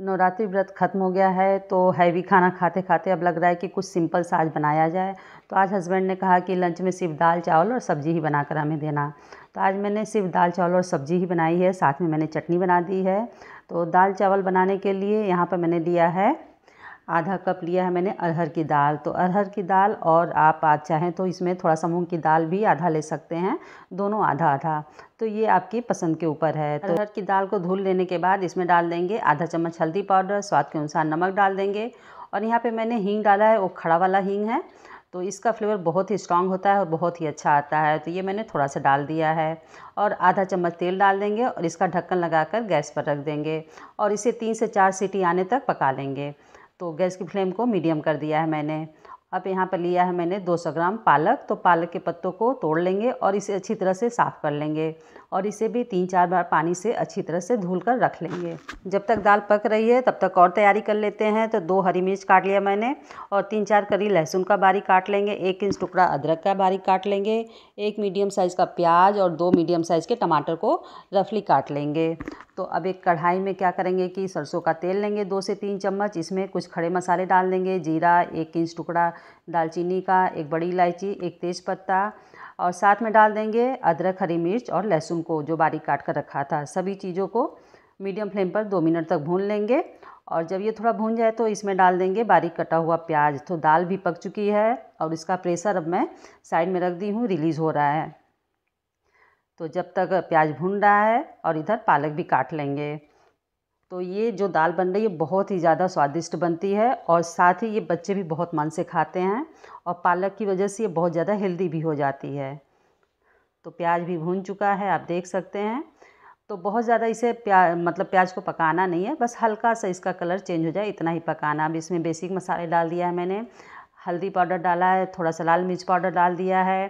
नवरात्रि व्रत ख़त्म हो गया है तो हैवी खाना खाते खाते अब लग रहा है कि कुछ सिंपल सा आज बनाया जाए तो आज हस्बैंड ने कहा कि लंच में सिर्फ दाल चावल और सब्ज़ी ही बनाकर हमें देना तो आज मैंने सिर्फ दाल चावल और सब्ज़ी ही बनाई है साथ में मैंने चटनी बना दी है तो दाल चावल बनाने के लिए यहाँ पर मैंने लिया है आधा कप लिया है मैंने अरहर की दाल तो अरहर की दाल और आप आज चाहें तो इसमें थोड़ा सा मूँग की दाल भी आधा ले सकते हैं दोनों आधा आधा तो ये आपकी पसंद के ऊपर है तो अरहर की दाल को धुल लेने के बाद इसमें डाल देंगे आधा चम्मच हल्दी पाउडर स्वाद के अनुसार नमक डाल देंगे और यहाँ पर मैंने हींग डाला है वो खड़ा वाला हींग है तो इसका फ्लेवर बहुत ही स्ट्रांग होता है और बहुत ही अच्छा आता है तो ये मैंने थोड़ा सा डाल दिया है और आधा चम्मच तेल डाल देंगे और इसका ढक्कन लगाकर गैस पर रख देंगे और इसे तीन से चार सीटी आने तक पका लेंगे तो गैस की फ्लेम को मीडियम कर दिया है मैंने अब यहाँ पर लिया है मैंने 200 ग्राम पालक तो पालक के पत्तों को तोड़ लेंगे और इसे अच्छी तरह से साफ़ कर लेंगे और इसे भी तीन चार बार पानी से अच्छी तरह से धुल कर रख लेंगे जब तक दाल पक रही है तब तक और तैयारी कर लेते हैं तो दो हरी मिर्च काट लिया मैंने और तीन चार करी लहसुन का बारीक काट लेंगे एक इंच टुकड़ा अदरक का बारीक काट लेंगे एक मीडियम साइज़ का प्याज और दो मीडियम साइज़ के टमाटर को रफली काट लेंगे तो अब एक कढ़ाई में क्या करेंगे कि सरसों का तेल लेंगे दो से तीन चम्मच इसमें कुछ खड़े मसाले डाल देंगे जीरा एक इंच टुकड़ा दालचीनी का एक बड़ी इलायची एक तेज़पत्ता और साथ में डाल देंगे अदरक हरी मिर्च और लहसुन को जो बारीक काट कर रखा था सभी चीज़ों को मीडियम फ्लेम पर दो मिनट तक भून लेंगे और जब ये थोड़ा भून जाए तो इसमें डाल देंगे बारीक कटा हुआ प्याज तो दाल भी पक चुकी है और इसका प्रेशर अब मैं साइड में रख दी हूँ रिलीज़ हो रहा है तो जब तक प्याज भून रहा है और इधर पालक भी काट लेंगे तो ये जो दाल बन रही है बहुत ही ज़्यादा स्वादिष्ट बनती है और साथ ही ये बच्चे भी बहुत मन से खाते हैं और पालक की वजह से ये बहुत ज़्यादा हेल्दी भी हो जाती है तो प्याज भी भून चुका है आप देख सकते हैं तो बहुत ज़्यादा इसे प्या मतलब प्याज को पकाना नहीं है बस हल्का सा इसका कलर चेंज हो जाए इतना ही पकाना अब इसमें बेसिक मसाले डाल दिया है मैंने हल्दी पाउडर डाला है थोड़ा सा लाल मिर्च पाउडर डाल दिया है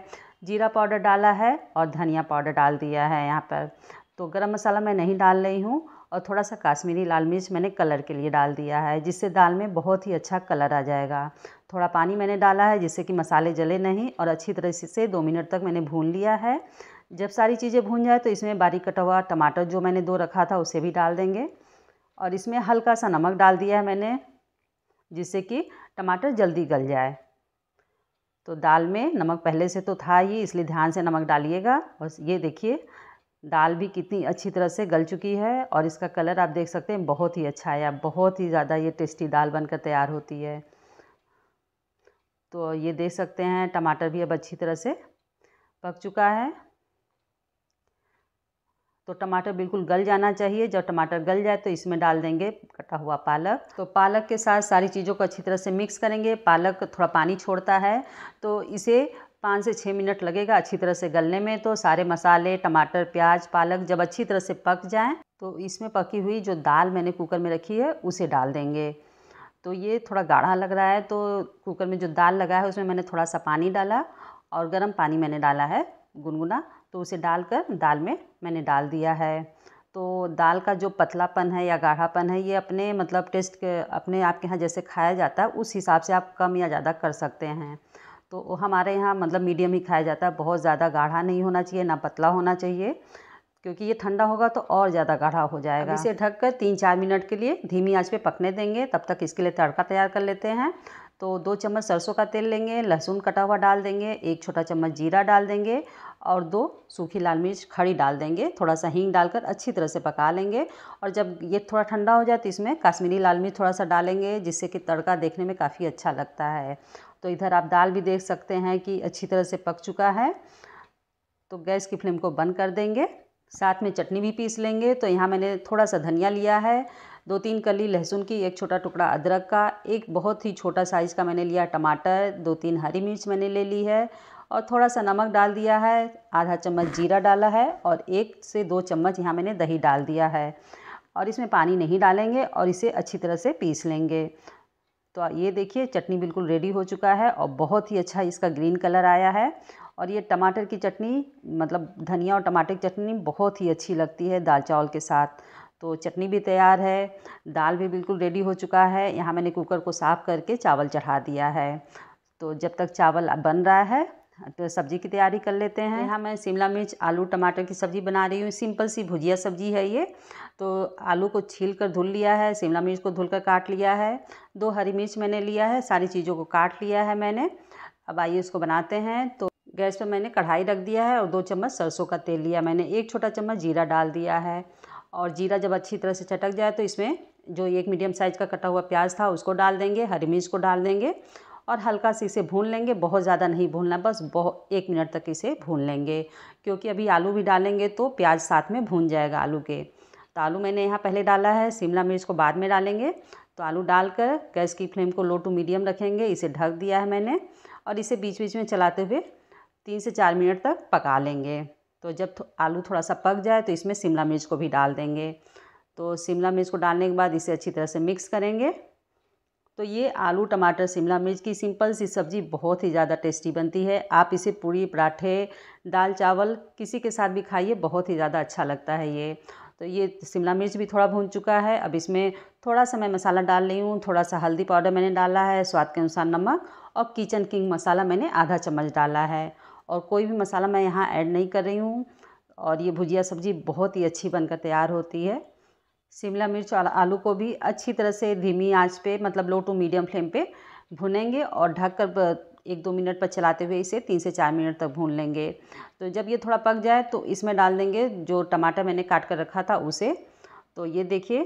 जीरा पाउडर डाला है और धनिया पाउडर डाल दिया है यहाँ पर तो गरम मसाला मैं नहीं डाल रही हूँ और थोड़ा सा काश्मीरी लाल मिर्च मैंने कलर के लिए डाल दिया है जिससे दाल में बहुत ही अच्छा कलर आ जाएगा थोड़ा पानी मैंने डाला है जिससे कि मसाले जले नहीं और अच्छी तरह से दो मिनट तक मैंने भून लिया है जब सारी चीज़ें भून जाए तो इसमें बारीक कटा हुआ टमाटर जो मैंने दो रखा था उसे भी डाल देंगे और इसमें हल्का सा नमक डाल दिया है मैंने जिससे कि टमाटर जल्दी गल जाए तो दाल में नमक पहले से तो था ही इसलिए ध्यान से नमक डालिएगा और ये देखिए दाल भी कितनी अच्छी तरह से गल चुकी है और इसका कलर आप देख सकते हैं बहुत ही अच्छा है बहुत ही ज़्यादा ये टेस्टी दाल बनकर तैयार होती है तो ये देख सकते हैं टमाटर भी अब अच्छी तरह से पक चुका है तो टमाटर बिल्कुल गल जाना चाहिए जब टमाटर गल जाए तो इसमें डाल देंगे कटा हुआ पालक तो पालक के साथ सारी चीज़ों को अच्छी तरह से मिक्स करेंगे पालक थोड़ा पानी छोड़ता है तो इसे पाँच से छः मिनट लगेगा अच्छी तरह से गलने में तो सारे मसाले टमाटर प्याज पालक जब अच्छी तरह से पक जाएँ तो इसमें पकी हुई जो दाल मैंने कुकर में रखी है उसे डाल देंगे तो ये थोड़ा गाढ़ा लग रहा है तो कुकर में जो दाल लगा है उसमें मैंने थोड़ा सा पानी डाला और गर्म पानी मैंने डाला है गुनगुना तो उसे डालकर दाल में मैंने डाल दिया है तो दाल का जो पतलापन है या गाढ़ापन है ये अपने मतलब टेस्ट के अपने आपके यहाँ जैसे खाया जाता है उस हिसाब से आप कम या ज़्यादा कर सकते हैं तो हमारे यहाँ मतलब मीडियम ही खाया जाता है बहुत ज़्यादा गाढ़ा नहीं होना चाहिए ना पतला होना चाहिए क्योंकि ये ठंडा होगा तो और ज़्यादा गाढ़ा हो जाएगा इसे ढक कर तीन चार मिनट के लिए धीमी आंच पे पकने देंगे तब तक इसके लिए तड़का तैयार कर लेते हैं तो दो चम्मच सरसों का तेल लेंगे लहसुन कटा हुआ डाल देंगे एक छोटा चम्मच जीरा डाल देंगे और दो सूखी लाल मिर्च खड़ी डाल देंगे थोड़ा सा हींग डालकर अच्छी तरह से पका लेंगे और जब ये थोड़ा ठंडा हो जाए तो इसमें काश्मीरी लाल मिर्च थोड़ा सा डालेंगे जिससे कि तड़का देखने में काफ़ी अच्छा लगता है तो इधर आप दाल भी देख सकते हैं कि अच्छी तरह से पक चुका है तो गैस की फ्लेम को बंद कर देंगे साथ में चटनी भी पीस लेंगे तो यहाँ मैंने थोड़ा सा धनिया लिया है दो तीन कली लहसुन की एक छोटा टुकड़ा अदरक का एक बहुत ही छोटा साइज़ का मैंने लिया टमाटर दो तीन हरी मिर्च मैंने ले ली है और थोड़ा सा नमक डाल दिया है आधा चम्मच जीरा डाला है और एक से दो चम्मच यहाँ मैंने दही डाल दिया है और इसमें पानी नहीं डालेंगे और इसे अच्छी तरह से पीस लेंगे तो ये देखिए चटनी बिल्कुल रेडी हो चुका है और बहुत ही अच्छा इसका ग्रीन कलर आया है और ये टमाटर की चटनी मतलब धनिया और टमाटर की चटनी बहुत ही अच्छी लगती है दाल चावल के साथ तो चटनी भी तैयार है दाल भी बिल्कुल रेडी हो चुका है यहाँ मैंने कुकर को साफ़ करके चावल चढ़ा दिया है तो जब तक चावल बन रहा है तो सब्ज़ी की तैयारी कर लेते हैं यहाँ मैं शिमला मिर्च आलू टमाटर की सब्ज़ी बना रही हूँ सिंपल सी भुजिया सब्ज़ी है ये तो आलू को छील कर धुल लिया है शिमला मिर्च को धुल कर काट लिया है दो हरी मिर्च मैंने लिया है सारी चीज़ों को काट लिया है मैंने अब आइए इसको बनाते हैं तो गैस पर मैंने कढ़ाई रख दिया है और दो चम्मच सरसों का तेल लिया मैंने एक छोटा चम्मच जीरा डाल दिया है और जीरा जब अच्छी तरह से चटक जाए तो इसमें जो एक मीडियम साइज़ का कटा हुआ प्याज था उसको डाल देंगे हरी मिर्च को डाल देंगे और हल्का से इसे भून लेंगे बहुत ज़्यादा नहीं भूनना बस बहुत एक मिनट तक इसे भून लेंगे क्योंकि अभी आलू भी डालेंगे तो प्याज साथ में भून जाएगा आलू के तो आलू मैंने यहाँ पहले डाला है शिमला मिर्च को बाद में डालेंगे तो आलू डालकर गैस की फ्लेम को लो टू मीडियम रखेंगे इसे ढक दिया है मैंने और इसे बीच बीच में चलाते हुए तीन से चार मिनट तक पका लेंगे तो जब आलू थोड़ा सा पक जाए तो इसमें शिमला मिर्च को भी डाल देंगे तो शिमला मिर्च को डालने के बाद इसे अच्छी तरह से मिक्स करेंगे तो ये आलू टमाटर शिमला मिर्च की सिंपल सी सब्ज़ी बहुत ही ज़्यादा टेस्टी बनती है आप इसे पूरी पराठे दाल चावल किसी के साथ भी खाइए बहुत ही ज़्यादा अच्छा लगता है ये तो ये शिमला मिर्च भी थोड़ा भून चुका है अब इसमें थोड़ा सा मैं मसाला डाल रही हूँ थोड़ा सा हल्दी पाउडर मैंने डाला है स्वाद के अनुसार नमक और किचन किंग मसाला मैंने आधा चम्मच डाला है और कोई भी मसाला मैं यहाँ ऐड नहीं कर रही हूँ और ये भुजिया सब्ज़ी बहुत ही अच्छी बनकर तैयार होती है शिमला मिर्च और आलू को भी अच्छी तरह से धीमी आंच पे मतलब लो टू मीडियम फ्लेम पे भुनेंगे और ढक कर एक दो मिनट पर चलाते हुए इसे तीन से चार मिनट तक भून लेंगे तो जब ये थोड़ा पक जाए तो इसमें डाल देंगे जो टमाटर मैंने काट कर रखा था उसे तो ये देखिए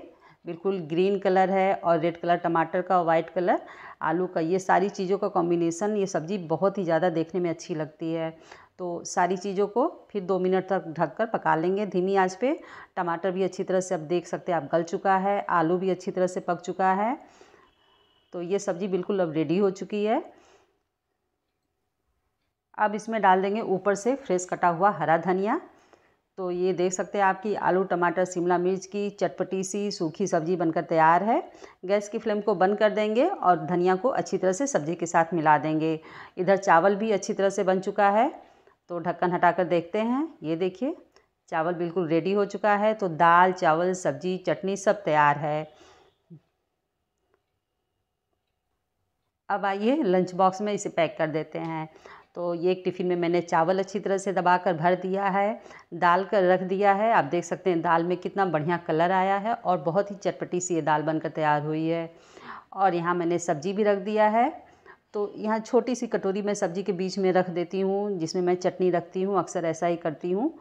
बिल्कुल ग्रीन कलर है और रेड कलर टमाटर का वाइट कलर आलू का ये सारी चीज़ों का कॉम्बिनेसन ये सब्ज़ी बहुत ही ज़्यादा देखने में अच्छी लगती है तो सारी चीज़ों को फिर दो मिनट तक ढककर पका लेंगे धीमी आंच पे टमाटर भी अच्छी तरह से आप देख सकते हैं आप गल चुका है आलू भी अच्छी तरह से पक चुका है तो ये सब्ज़ी बिल्कुल अब रेडी हो चुकी है अब इसमें डाल देंगे ऊपर से फ्रेश कटा हुआ हरा धनिया तो ये देख सकते हैं आपकी आलू टमाटर शिमला मिर्च की चटपटी सी सूखी सब्ज़ी बनकर तैयार है गैस की फ्लेम को बंद कर देंगे और धनिया को अच्छी तरह से सब्ज़ी के साथ मिला देंगे इधर चावल भी अच्छी तरह से बन चुका है तो ढक्कन हटाकर देखते हैं ये देखिए चावल बिल्कुल रेडी हो चुका है तो दाल चावल सब्जी चटनी सब तैयार है अब आइए लंच बॉक्स में इसे पैक कर देते हैं तो ये एक टिफ़िन में मैंने चावल अच्छी तरह से दबा कर भर दिया है दाल कर रख दिया है आप देख सकते हैं दाल में कितना बढ़िया कलर आया है और बहुत ही चटपटी सी ये दाल बनकर तैयार हुई है और यहाँ मैंने सब्जी भी रख दिया है तो यहाँ छोटी सी कटोरी मैं सब्जी के बीच में रख देती हूँ जिसमें मैं चटनी रखती हूँ अक्सर ऐसा ही करती हूँ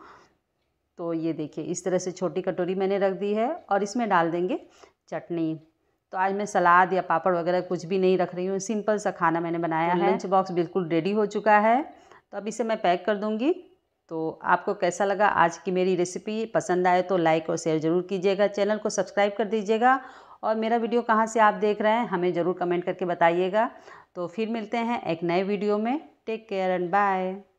तो ये देखिए इस तरह से छोटी कटोरी मैंने रख दी है और इसमें डाल देंगे चटनी तो आज मैं सलाद या पापड़ वगैरह कुछ भी नहीं रख रही हूँ सिंपल सा खाना मैंने बनाया तो है लंच बॉक्स बिल्कुल रेडी हो चुका है तो अब इसे मैं पैक कर दूँगी तो आपको कैसा लगा आज की मेरी रेसिपी पसंद आए तो लाइक और शेयर ज़रूर कीजिएगा चैनल को सब्सक्राइब कर दीजिएगा और मेरा वीडियो कहाँ से आप देख रहे हैं हमें ज़रूर कमेंट करके बताइएगा तो फिर मिलते हैं एक नए वीडियो में टेक केयर एंड बाय